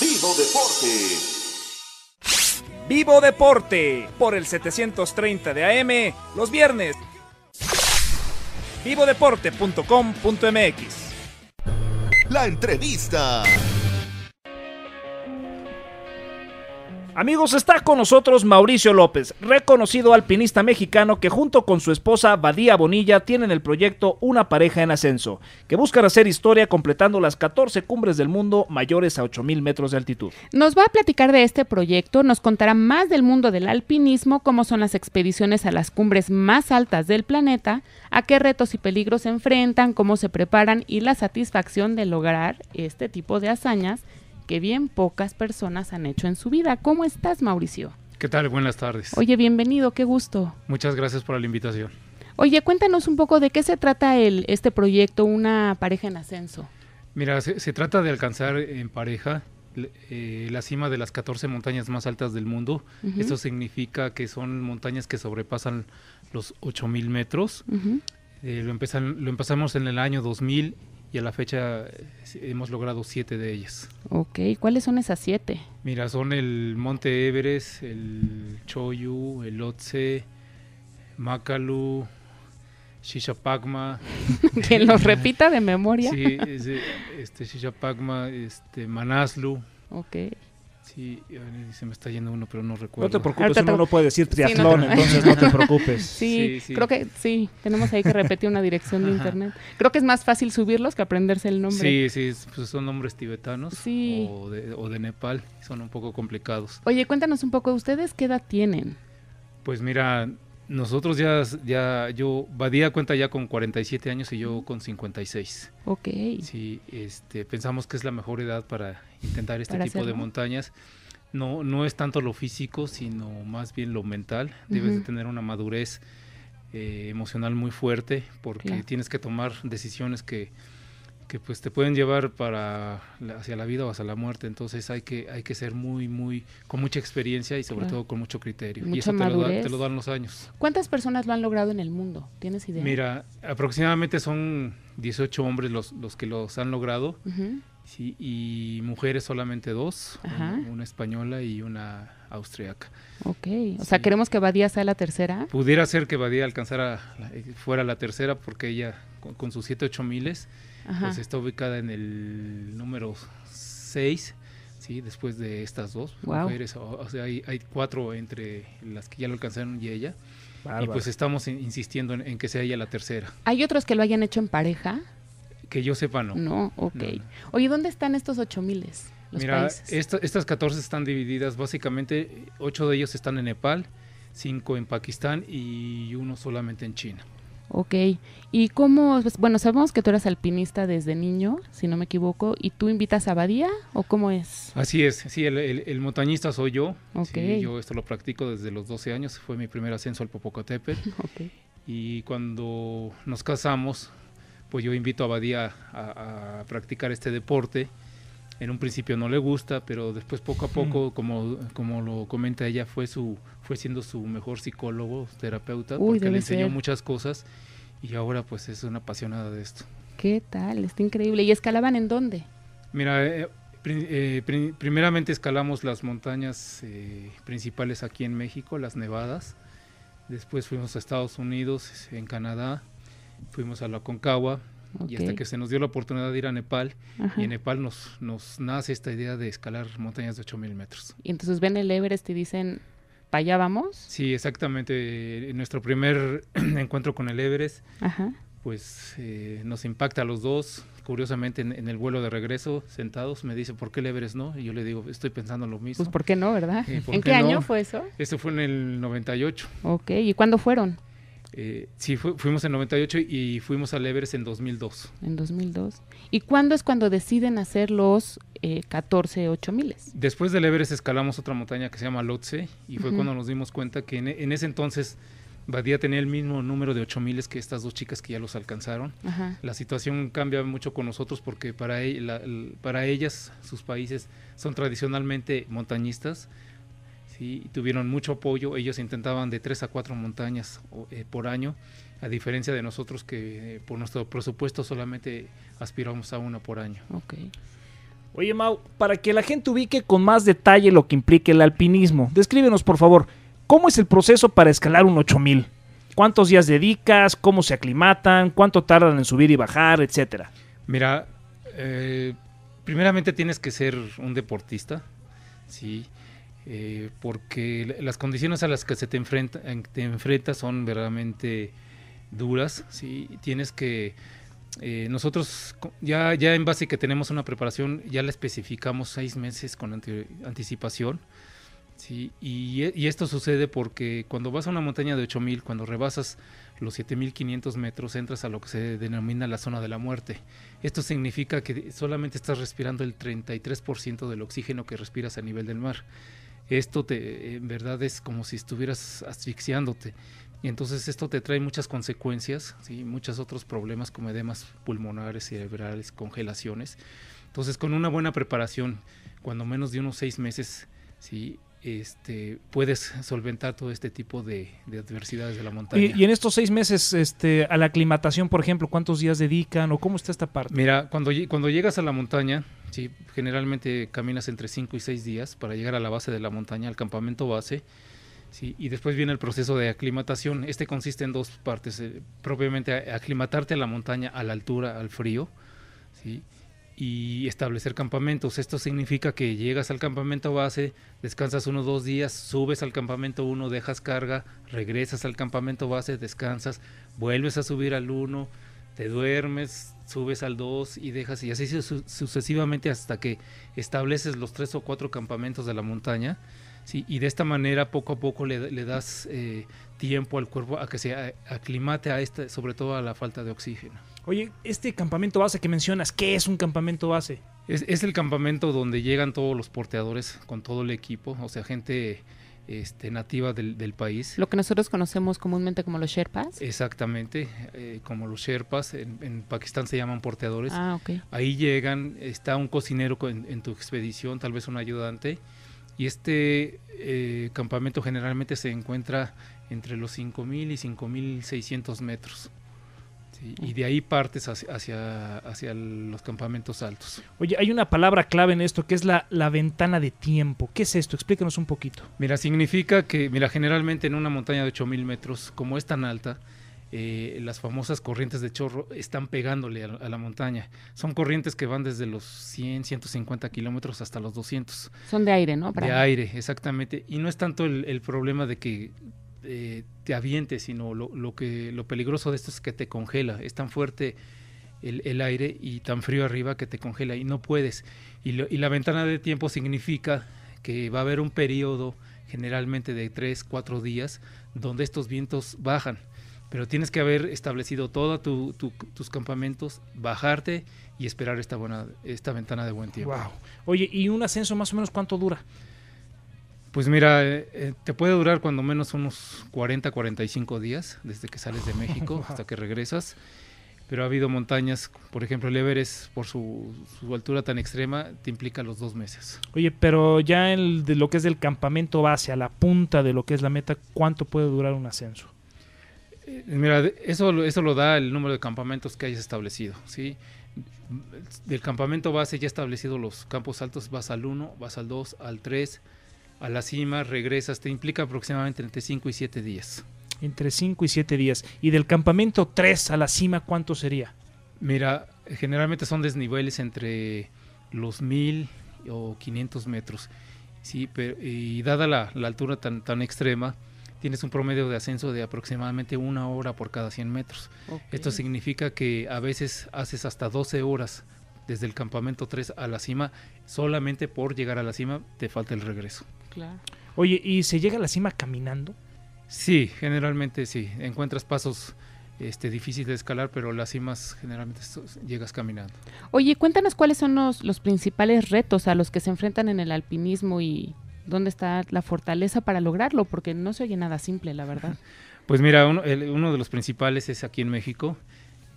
Vivo Deporte. Vivo Deporte por el 730 de AM los viernes. Vivodeporte.com.mx. La entrevista. Amigos, está con nosotros Mauricio López, reconocido alpinista mexicano que junto con su esposa Badía Bonilla tienen el proyecto Una pareja en ascenso, que buscan hacer historia completando las 14 cumbres del mundo mayores a 8.000 metros de altitud. Nos va a platicar de este proyecto, nos contará más del mundo del alpinismo, cómo son las expediciones a las cumbres más altas del planeta, a qué retos y peligros se enfrentan, cómo se preparan y la satisfacción de lograr este tipo de hazañas que bien pocas personas han hecho en su vida. ¿Cómo estás, Mauricio? ¿Qué tal? Buenas tardes. Oye, bienvenido, qué gusto. Muchas gracias por la invitación. Oye, cuéntanos un poco de qué se trata este proyecto, Una pareja en ascenso. Mira, se, trata de alcanzar en pareja eh, la cima de las 14 montañas más altas del mundo. Eso significa que son montañas que sobrepasan los 8.000 metros. Eh, lo, lo empezamos en el año 2000 y a la fecha eh, hemos logrado siete de ellas. Ok, ¿cuáles son esas siete? Mira, son el Monte Everest, el Choyu, el Otse, Makalu, Shishapagma. que los repita de memoria. sí, este, Shishapagma, este, Manaslu. Ok. Sí, se me está yendo uno, pero no recuerdo. No te preocupes, uno no puede decir triatlón, entonces no te preocupes. Sí, creo que sí, tenemos ahí que repetir una dirección de internet. Creo que es más fácil subirlos que aprenderse el nombre. Sí, sí, pues son nombres tibetanos o de, o, de, Nepal, son un poco complicados. Oye, cuéntanos un poco, ¿ustedes qué edad tienen? Pues mira, nosotros ya, ya, yo, Badía cuenta ya con 47 años y yo con 56. Ok. Sí, este, pensamos que es la mejor edad para intentar este tipo de montañas. No, no es tanto lo físico, sino más bien lo mental. Debes de tener una madurez eh, emocional muy fuerte porque tienes que tomar decisiones que que pues te pueden llevar para hacia la vida o hacia la muerte entonces hay que hay que ser muy muy con mucha experiencia y sobre todo con mucho criterio y eso te lo, dan los años cuántas personas lo han logrado en el mundo tienes idea mira aproximadamente son 18 hombres los los que los han logrado y mujeres solamente dos una, española y una austriaca. Ok, o sea, queremos que Badía sea la tercera. Pudiera ser que Badía alcanzara, eh, fuera la tercera, porque ella con, con sus 7, 8 miles, pues está ubicada en el número 6, ¿sí? después de estas dos mujeres. O, sea, hay, cuatro entre las que ya lo alcanzaron y ella. Y pues estamos insistiendo en, que sea ella la tercera. ¿Hay otros que lo hayan hecho en pareja? Que yo sepa, no. No, ok. Oye, ¿dónde están estos ocho miles? Mira, estas 14 están divididas, básicamente 8 de ellos están en Nepal, 5 en Pakistán y uno solamente en China. Ok, y cómo, pues, bueno, sabemos que tú eras alpinista desde niño, si no me equivoco, y tú invitas a Badía, o cómo es? Así es, sí, el, montañista soy yo. yo esto lo practico desde los 12 años, fue mi primer ascenso al Popocatépetl. Y cuando nos casamos, pues yo invito a Badía a practicar este deporte en un principio no le gusta, pero después poco a poco, como, como lo comenta ella, fue, su, fue siendo su mejor psicólogo, terapeuta, porque le enseñó muchas cosas y ahora pues es una apasionada de esto. ¿Qué tal? Está increíble. ¿Y escalaban en dónde? Mira, eh, eh, primeramente escalamos las montañas eh, principales aquí en México, las nevadas. Después fuimos a Estados Unidos, en Canadá, fuimos a la Concagua, y hasta que se nos dio la oportunidad de ir a Nepal, y en Nepal nos, nos nace esta idea de escalar montañas de 8000 metros. Y entonces ven el Everest y dicen, ¿para allá vamos? Sí, exactamente. nuestro primer encuentro con el Everest, pues eh, nos impacta a los dos. Curiosamente, en, el vuelo de regreso, sentados, me dice, ¿por qué el Everest no? Y yo le digo, estoy pensando lo mismo. Pues, ¿por qué no, verdad? Eh, ¿En qué, año fue eso? Eso fue en el 98. Ok, ¿y cuándo fueron? Eh, sí, fuimos en 98 y fuimos al Everest en 2002. En 2002. ¿Y cuándo es cuando deciden hacer los eh, 14 8000? Después del Everest escalamos otra montaña que se llama Lhotse y fue cuando nos dimos cuenta que en, ese entonces Badía tenía el mismo número de 8000 que estas dos chicas que ya los alcanzaron. La situación cambia mucho con nosotros porque para, e-, para ellas sus países son tradicionalmente montañistas y tuvieron mucho apoyo. Ellos intentaban de tres a cuatro montañas eh, por año, a diferencia de nosotros que eh, por nuestro presupuesto solamente aspiramos a una por año. Okay. Oye Mau, para que la gente ubique con más detalle lo que implica el alpinismo, descríbenos por favor, ¿cómo es el proceso para escalar un 8000? ¿Cuántos días dedicas? ¿Cómo se aclimatan? ¿Cuánto tardan en subir y bajar? Etcétera. Mira, eh, primeramente tienes que ser un deportista, ¿sí? Eh, porque las condiciones a las que se te, enfrenta, te enfrenta son verdaderamente duras, ¿sí? Tienes que... Eh, nosotros ya, ya en base que tenemos una preparación, ya la especificamos seis meses con anticipación. ¿sí? Y, y, esto sucede porque cuando vas a una montaña de 8000, cuando rebasas los 7500 metros, entras a lo que se denomina la zona de la muerte. Esto significa que solamente estás respirando el 33% del oxígeno que respiras a nivel del mar esto te, en verdad es como si estuvieras asfixiándote. Y entonces esto te trae muchas consecuencias, y muchos otros problemas como edemas pulmonares, cerebrales, congelaciones. Entonces con una buena preparación, cuando menos de unos seis meses, ¿sí? este, puedes solventar todo este tipo de, adversidades de la montaña. Y, en estos seis meses, este, a la aclimatación, por ejemplo, ¿cuántos días dedican o cómo está esta parte? Mira, cuando, cuando llegas a la montaña, generalmente caminas entre cinco y seis días para llegar a la base de la montaña, al campamento base. y después viene el proceso de aclimatación. Este consiste en dos partes, eh, propiamente aclimatarte a la montaña, a la altura, al frío, ¿sí? y establecer campamentos. Esto significa que llegas al campamento base, descansas unos dos días, subes al campamento uno, dejas carga, regresas al campamento base, descansas, vuelves a subir al uno, te duermes, subes al dos y dejas y así sucesivamente hasta que estableces los tres o cuatro campamentos de la montaña. ¿sí? Y de esta manera poco a poco le, das eh, tiempo al cuerpo a que se aclimate a este, sobre todo a la falta de oxígeno. Oye, este campamento base que mencionas, ¿qué es un campamento base? Es, el campamento donde llegan todos los porteadores con todo el equipo, o sea, gente este, nativa del, país. Lo que nosotros conocemos comúnmente como los Sherpas. Exactamente, eh, como los Sherpas, en, Pakistán se llaman porteadores. Ah, ok. Ahí llegan, está un cocinero en, tu expedición, tal vez un ayudante, y este eh, campamento generalmente se encuentra entre los 5.000 y 5.600 metros y de ahí partes hacia, hacia, los campamentos altos. Oye, hay una palabra clave en esto que es la, la, ventana de tiempo. ¿Qué es esto? Explícanos un poquito. Mira, significa que, mira, generalmente en una montaña de 8000 metros, como es tan alta, eh, las famosas corrientes de chorro están pegándole a, la montaña. Son corrientes que van desde los 100, 150 kilómetros hasta los 200. Son de aire, ¿no? de aire, exactamente. Y no es tanto el problema de que eh, te aviente, sino lo, que, lo peligroso de esto es que te congela. Es tan fuerte el, aire y tan frío arriba que te congela y no puedes. Y, la ventana de tiempo significa que va a haber un periodo generalmente de 3, 4 días donde estos vientos bajan. Pero tienes que haber establecido todos tus campamentos, bajarte y esperar esta, buena, esta ventana de buen tiempo. Wow. Oye, ¿y un ascenso más o menos cuánto dura? Pues mira, eh, eh, te puede durar cuando menos unos 40, 45 días desde que sales de México hasta que regresas. Pero ha habido montañas, por ejemplo, el Everest, por su, altura tan extrema, te implica los dos meses. Oye, pero ya en lo que es el campamento base a la punta de lo que es la meta, ¿cuánto puede durar un ascenso? Eh, mira, eso, eso lo da el número de campamentos que hayas establecido, ¿sí? Del campamento base ya establecido los campos altos, vas al 1, vas al 2, al 3, a la cima, regresas, te implica aproximadamente entre 5 y 7 días. Entre 5 y 7 días. ¿Y del campamento 3 a la cima cuánto sería? Mira, generalmente son desniveles entre los 1000 o 500 metros. Sí, pero, y dada la, altura tan, extrema, tienes un promedio de ascenso de aproximadamente una hora por cada 100 metros. Esto significa que a veces haces hasta 12 horas desde el campamento 3 a la cima, solamente por llegar a la cima te falta el regreso. Oye, ¿y se llega a la cima caminando? Sí, generalmente sí. Encuentras pasos este, difíciles de escalar, pero las cimas generalmente llegas caminando. Oye, cuéntanos cuáles son los, principales retos a los que se enfrentan en el alpinismo y dónde está la fortaleza para lograrlo, porque no se oye nada simple, la verdad. Pues mira, uno, uno de los principales es aquí en México,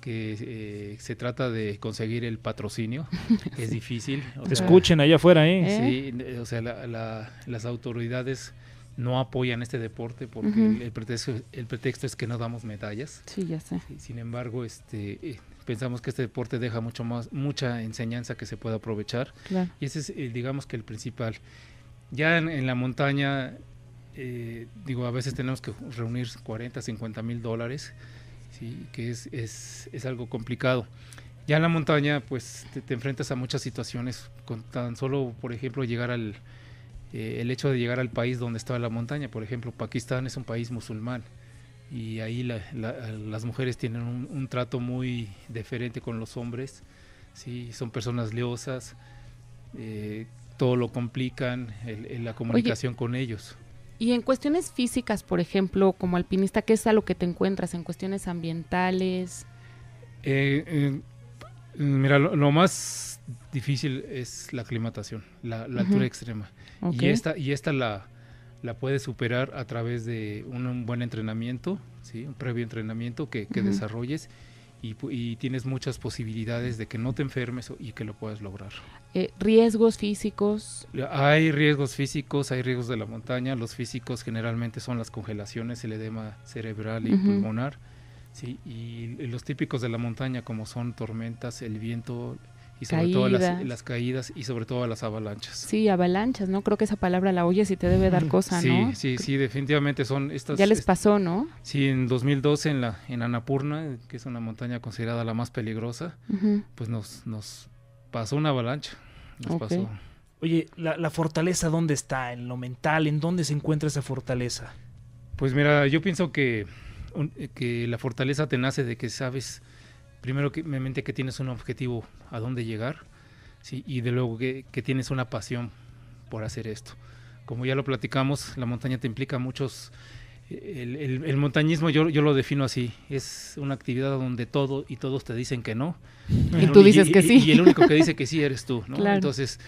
que eh, se trata de conseguir el patrocinio. es difícil. Escuchen allá afuera, ¿eh? ¿Eh? Sí, o sea, las autoridades no apoyan este deporte porque el, pretexto, el pretexto es que no damos medallas. Sí, ya sé. Sin embargo, este eh, pensamos que este deporte deja mucho más mucha enseñanza que se pueda aprovechar. Y ese es, digamos que el principal. Ya en, en la montaña, digo, a veces tenemos que reunir 40, 50 mil dólares ¿sí? que es, es, es, algo complicado. Ya en la montaña, pues te, enfrentas a muchas situaciones, con tan solo, por ejemplo, llegar al, eh, el hecho de llegar al país donde estaba la montaña. Por ejemplo, Pakistán es un país musulmán y ahí las mujeres tienen un, trato muy diferente con los hombres, ¿sí? son personas leosas, eh, todo lo complican, en la comunicación con ellos. Y en cuestiones físicas, por ejemplo, como alpinista, ¿qué es a lo que te encuentras en cuestiones ambientales? Eh, eh, mira, lo, más difícil es la aclimatación, la, altura extrema. Y esta, y esta la, la puedes superar a través de un, buen entrenamiento, ¿sí? un previo entrenamiento que, que desarrolles y, tienes muchas posibilidades de que no te enfermes y que lo puedas lograr. Eh, ¿Riesgos físicos? Hay riesgos físicos, hay riesgos de la montaña. Los físicos generalmente son las congelaciones, el edema cerebral y pulmonar. y los típicos de la montaña como son tormentas, el viento, y sobre todo las, las, caídas y sobre todo las avalanchas. Sí, avalanchas, ¿no? Creo que esa palabra la oyes y te debe dar cosa, ¿no? Sí, sí, sí, definitivamente son estas... Ya les pasó, ¿no? Sí, en 2012 en, la, en Anapurna, que es una montaña considerada la más peligrosa, pues nos, nos pasó una avalancha. Nos pasó. Oye, la, fortaleza dónde está? ¿En lo mental? ¿En dónde se encuentra esa fortaleza? Pues mira, yo pienso que, que la fortaleza te nace de que sabes primero que me mente que tienes un objetivo a dónde llegar, y de luego que, tienes una pasión por hacer esto. Como ya lo platicamos, la montaña te implica muchos... Eh, el, montañismo yo, yo, lo defino así, es una actividad donde todo y todos te dicen que no. Y tú dices que sí. Y el único que dice que sí eres tú, Entonces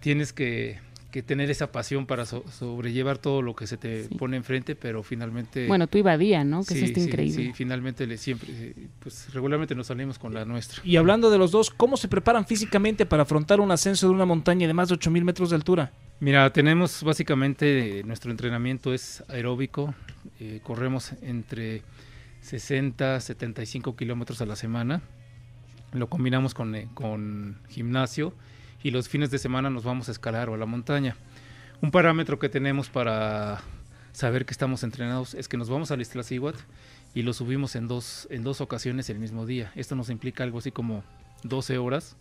tienes que que tener esa pasión para sobrellevar todo lo que se te pone enfrente, pero finalmente... Bueno, tú día, ¿no? Que es sí, increíble. Sí, finalmente le, siempre, eh, pues regularmente nos salimos con la nuestra. Y hablando de los dos, ¿cómo se preparan físicamente para afrontar un ascenso de una montaña de más de 8.000 metros de altura? Mira, tenemos básicamente, nuestro entrenamiento es aeróbico, eh, corremos entre 60, 75 kilómetros a la semana, lo combinamos con, eh, con gimnasio, y los fines de semana nos vamos a escalar o a la montaña. Un parámetro que tenemos para saber que estamos entrenados es que nos vamos al Iztaccíhuatl y lo subimos en dos, en dos ocasiones el mismo día. Esto nos implica algo así como 12 horas,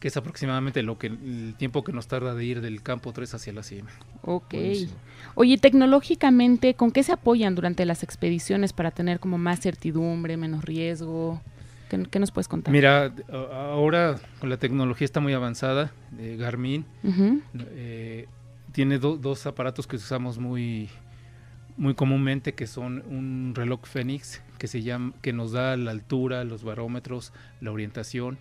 que es aproximadamente lo que el tiempo que nos tarda de ir del campo 3 hacia la cima. Ok. Oye, tecnológicamente, ¿con qué se apoyan durante las expediciones para tener como más certidumbre, menos riesgo? ¿Qué, nos puedes contar? Mira, ahora con la tecnología está muy avanzada, Garmin eh, tiene dos aparatos que usamos muy, muy comúnmente, que son un reloj Fénix, que, se que nos da la altura, los barómetros, la orientación,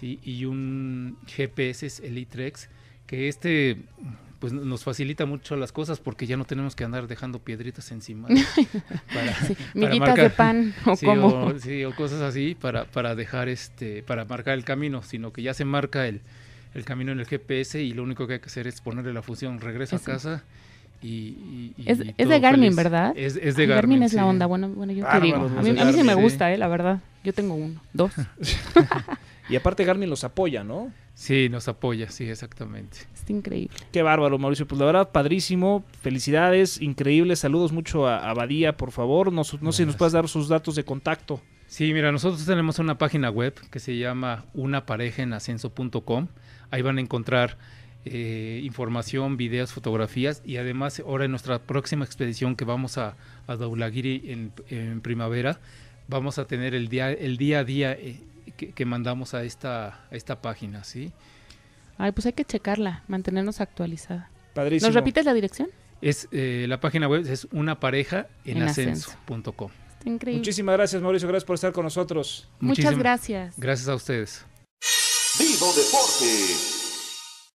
y un GPS, el ITREX, que este pues nos facilita mucho las cosas porque ya no tenemos que andar dejando piedritas encima. para, de pan o, cosas así para, para dejar este, para marcar el camino, sino que ya se marca el, el camino en el GPS y lo único que hay que hacer es ponerle la función regreso a casa y, es, de Garmin, ¿verdad? Es, de Garmin. es la onda, bueno, bueno yo te digo. a, mí, a sí me gusta, eh, la verdad. Yo tengo uno, dos. y aparte Garmin los apoya, ¿no? Sí, nos apoya, sí, exactamente. Está increíble. Qué bárbaro, Mauricio. Pues la verdad, padrísimo. Felicidades, increíbles. Saludos mucho a, Abadía, por favor. no sé si nos puedes dar sus datos de contacto. Sí, mira, nosotros tenemos una página web que se llama unaparejenascenso.com, Ahí van a encontrar eh, información, videos, fotografías y además ahora en nuestra próxima expedición que vamos a, a en, primavera, vamos a tener el día, el día a día. Eh, que, mandamos a esta, esta página, ¿sí? Ay, pues hay que checarla, mantenernos actualizada. Padrísimo. ¿Nos repites la dirección? Es eh, la página web es una pareja en, ascenso.com. Increíble. Muchísimas gracias, Mauricio. Gracias por estar con nosotros. Muchas gracias. Gracias a ustedes. Vivo Deporte.